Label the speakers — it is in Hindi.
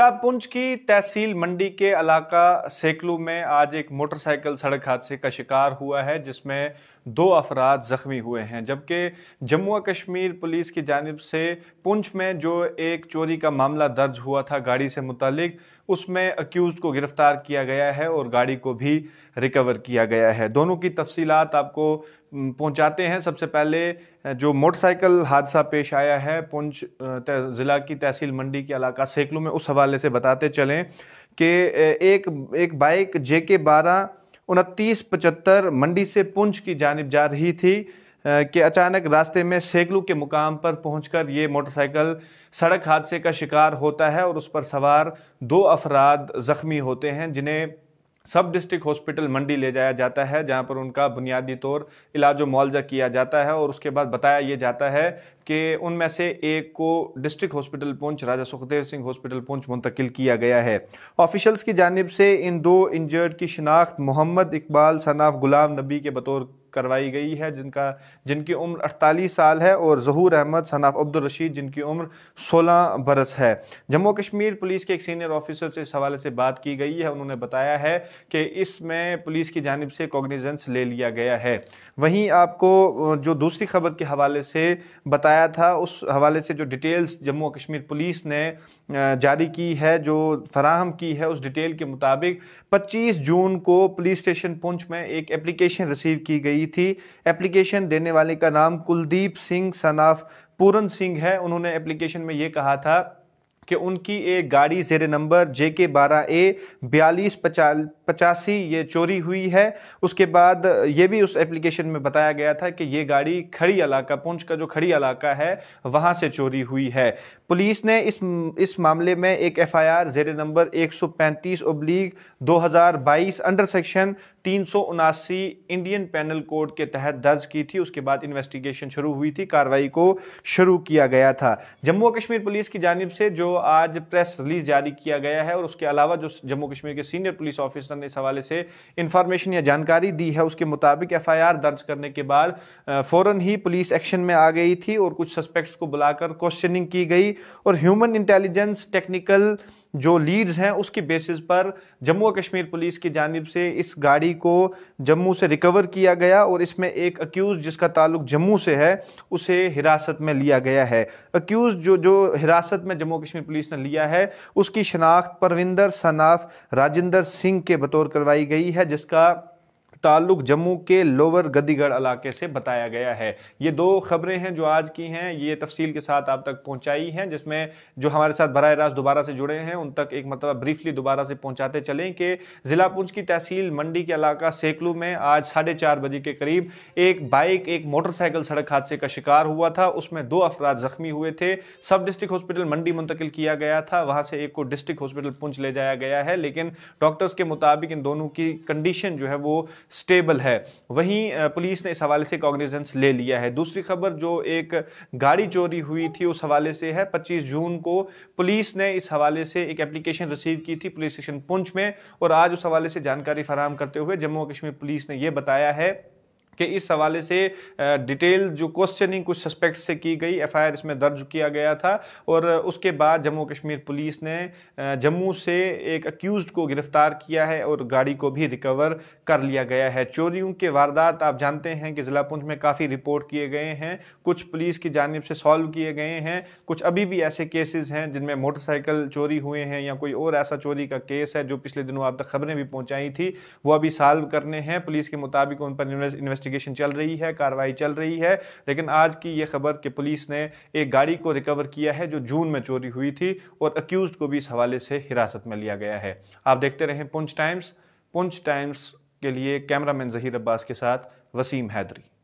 Speaker 1: पुंछ की तहसील मंडी के इलाका सेकलू में आज एक मोटरसाइकिल सड़क हादसे का शिकार हुआ है जिसमें दो अफराद ज़ख्मी हुए हैं जबकि जम्मू और कश्मीर पुलिस की जानब से पुंछ में जो एक चोरी का मामला दर्ज हुआ था गाड़ी से मुतलिक उसमें अक्यूज़ को गिरफ़्तार किया गया है और गाड़ी को भी रिकवर किया गया है दोनों की तफसीलात आपको पहुंचाते हैं सबसे पहले जो मोटरसाइकिल हादसा पेश आया है पुंछ ज़िला की तहसील मंडी के इलाका सेकलू में उस हवाले से बताते चलें कि एक एक बाइक जे के बारह उनतीस पचहत्तर मंडी से पुंछ की जानब जा रही थी कि अचानक रास्ते में सेगलू के मुकाम पर पहुंचकर ये मोटरसाइकिल सड़क हादसे का शिकार होता है और उस पर सवार दो अफराद ज़ख्मी होते हैं जिन्हें सब डिस्ट्रिक्ट हॉस्पिटल मंडी ले जाया जाता है जहाँ पर उनका बुनियादी तौर इलाज मुआवजा किया जाता है और उसके बाद बताया ये जाता है कि उनमें से एक को डिस्ट्रिक्ट हॉस्पिटल पहुंच राजा सुखदेव सिंह हॉस्पिटल पहुंच मुंतकिल किया गया है ऑफिशल्स की जानब से इन दो इंजर्ड की शनाख्त मोहम्मद इकबाल सनाफ गुलाम नबी के बतौर करवाई गई है जिनका जिनकी उम्र 48 साल है और जहूर अहमद सनाफ अब्दुल रशीद जिनकी उम्र सोलह बरस है जम्मू कश्मीर पुलिस के एक सीनियर ऑफिसर से इस हवाले से बात की गई है उन्होंने बताया है कि इसमें पुलिस की जानब से कॉग्निजेंस ले लिया गया है वहीं आपको जो दूसरी खबर के हवाले से बताया था उस हवाले से जो डिटेल्स जम्मू कश्मीर पुलिस ने जारी की है जो फराहम की है उस डिटेल के मुताबिक 25 जून को पुलिस स्टेशन पुंछ में एक एप्लीकेशन रिसीव की गई की थी एप्लीकेशन देने वाले का नाम कुलदीप सिंह सनाफ पूरन सिंह है उन्होंने एप्लीकेशन में ये कहा था कि उनकी एक गाड़ी जेर नंबर जे के बारह ए बयालीस पचा पचासी ये चोरी हुई है उसके बाद ये भी उस एप्लीकेशन में बताया गया था कि ये गाड़ी खड़ी इलाका पुंछ का जो खड़ी इलाका है वहाँ से चोरी हुई है पुलिस ने इस इस मामले में एक एफआईआर आई जेर नंबर एक सौ पैंतीस उबलीग दो हज़ार बाईस अंडर सेक्शन तीन इंडियन पैनल कोड के तहत दर्ज की थी उसके बाद इन्वेस्टिगेशन शुरू हुई थी कार्रवाई को शुरू किया गया था जम्मू कश्मीर पुलिस की जानब से जो आज प्रेस रिलीज जारी किया गया है और उसके अलावा जो जम्मू कश्मीर के सीनियर पुलिस ऑफिसर ने इस हवाले से इंफॉर्मेशन या जानकारी दी है उसके मुताबिक एफ दर्ज करने के बाद फ़ौरन ही पुलिस एक्शन में आ गई थी और कुछ सस्पेक्ट्स को बुलाकर क्वेश्चनिंग की गई और ह्यूमन इंटेलिजेंस टेक्निकल जो लीड्स हैं उसके बेसिस पर जम्मू और कश्मीर पुलिस की जानब से इस गाड़ी को जम्मू से रिकवर किया गया और इसमें एक अक्यूज़ जिसका ताल्लुक जम्मू से है उसे हिरासत में लिया गया है अक्यूज़ जो जो हिरासत में जम्मू कश्मीर पुलिस ने लिया है उसकी शनाख्त परविंदर सनाफ राजेंद्र सिंह के बतौर करवाई गई है जिसका ताल्लुक जम्मू के लोअर गदीगढ़ इलाके से बताया गया है ये दो खबरें हैं जो आज की हैं ये तफसील के साथ आप तक पहुंचाई हैं जिसमें जो हमारे साथ बर रास्त दोबारा से जुड़े हैं उन तक एक मतलब ब्रीफली दोबारा से पहुंचाते चलें कि ज़िला पुंछ की तहसील मंडी के इलाका सेकलू में आज साढ़े चार बजे के करीब एक बाइक एक मोटरसाइकिल सड़क हादसे का शिकार हुआ था उसमें दो अफराद जख्मी हुए थे सब डिस्ट्रिक्ट हॉस्पिटल मंडी मुंतकिल किया गया था वहाँ से एक को डिस्ट्रिक्ट हॉस्पिटल पुंछ ले जाया गया है लेकिन डॉक्टर्स के मुताबिक इन दोनों की कंडीशन जो है वो स्टेबल है वहीं पुलिस ने इस हवाले से कॉग्निजेंस ले लिया है दूसरी खबर जो एक गाड़ी चोरी हुई थी उस हवाले से है 25 जून को पुलिस ने इस हवाले से एक एप्लीकेशन रिसीव की थी पुलिस स्टेशन पुंछ में और आज उस हवाले से जानकारी फराहम करते हुए जम्मू कश्मीर पुलिस ने यह बताया है कि इस हवाले से डिटेल जो क्वेश्चनिंग कुछ सस्पेक्ट से की गई एफ इसमें दर्ज किया गया था और उसके बाद जम्मू कश्मीर पुलिस ने जम्मू से एक अक्यूज को गिरफ्तार किया है और गाड़ी को भी रिकवर कर लिया गया है चोरियों के वारदात आप जानते हैं कि ज़िला पुंछ में काफ़ी रिपोर्ट किए गए हैं कुछ पुलिस की जानब से सॉल्व किए गए हैं कुछ अभी भी ऐसे केसेस हैं जिनमें मोटरसाइकिल चोरी हुए हैं या कोई और ऐसा चोरी का केस है जो पिछले दिनों आप तक खबरें भी पहुंचाई थी वो अभी सॉल्व करने हैं पुलिस के मुताबिक उन पर इन्वेस्टिगेशन चल रही है कार्रवाई चल रही है लेकिन आज की ये खबर कि पुलिस ने एक गाड़ी को रिकवर किया है जो जून में चोरी हुई थी और अक्यूज को भी इस हवाले से हिरासत में लिया गया है आप देखते रहें पुंछ टाइम्स पुंछ टाइम्स के लिए कैमरामैन जहीर अब्बास के साथ वसीम हैदरी